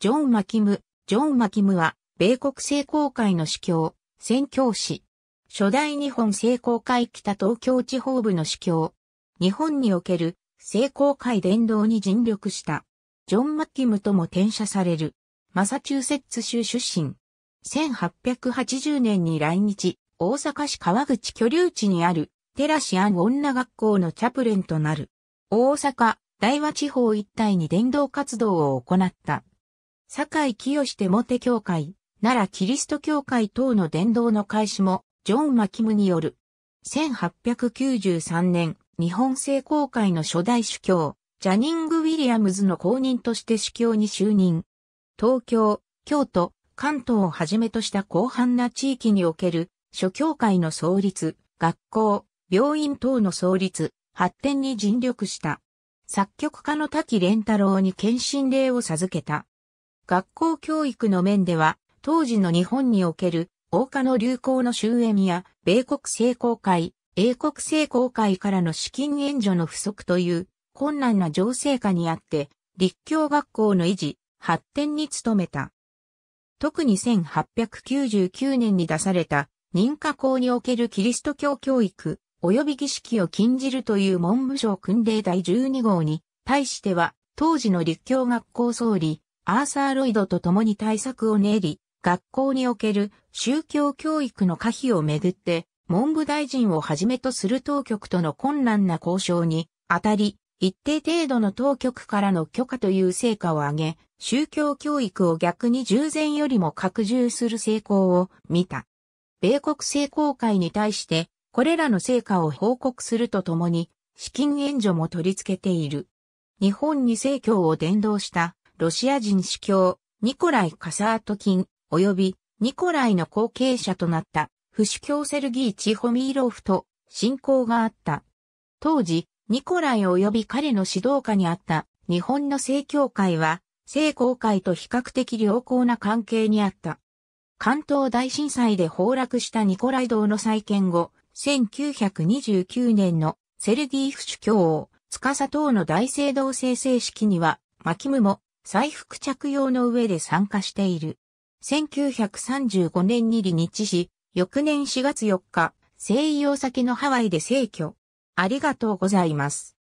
ジョン・マキム。ジョン・マキムは、米国聖公会の司教、宣教師。初代日本聖公会北東京地方部の司教。日本における聖公会伝道に尽力した。ジョン・マキムとも転写される。マサチューセッツ州出身。1880年に来日、大阪市川口居留地にある、テラシアン女学校のチャプレンとなる。大阪、大和地方一帯に伝道活動を行った。堺清手モテ教会、奈良キリスト教会等の伝道の開始も、ジョン・マキムによる。1893年、日本聖公会の初代主教、ジャニング・ウィリアムズの公認として主教に就任。東京、京都、関東をはじめとした広範な地域における、諸教会の創立、学校、病院等の創立、発展に尽力した。作曲家の滝蓮太郎に献身礼を授けた。学校教育の面では、当時の日本における、大化の流行の終焉や、米国成功会、英国成功会からの資金援助の不足という、困難な情勢下にあって、立教学校の維持、発展に努めた。特に1899年に出された、認可校におけるキリスト教教育、及び儀式を禁じるという文部省訓令第12号に、対しては、当時の立教学校総理、アーサー・ロイドと共に対策を練り、学校における宗教教育の可否をめぐって、文部大臣をはじめとする当局との困難な交渉にあたり、一定程度の当局からの許可という成果を上げ、宗教教育を逆に従前よりも拡充する成功を見た。米国聖公会に対して、これらの成果を報告するとともに、資金援助も取り付けている。日本に政教を伝道したロシア人司教、ニコライ・カサートキン、及びニコライの後継者となった不死教セルギー・チホミーロフと信仰があった。当時、ニコライ及び彼の指導下にあった日本の正教会は、正教会と比較的良好な関係にあった。関東大震災で崩落したニコライ堂の再建後、1929年のセルギーフ主教を司等の大聖堂生成式には、マキムも再服着用の上で参加している。1935年に離日し、翌年4月4日、静洋先のハワイで逝去。ありがとうございます。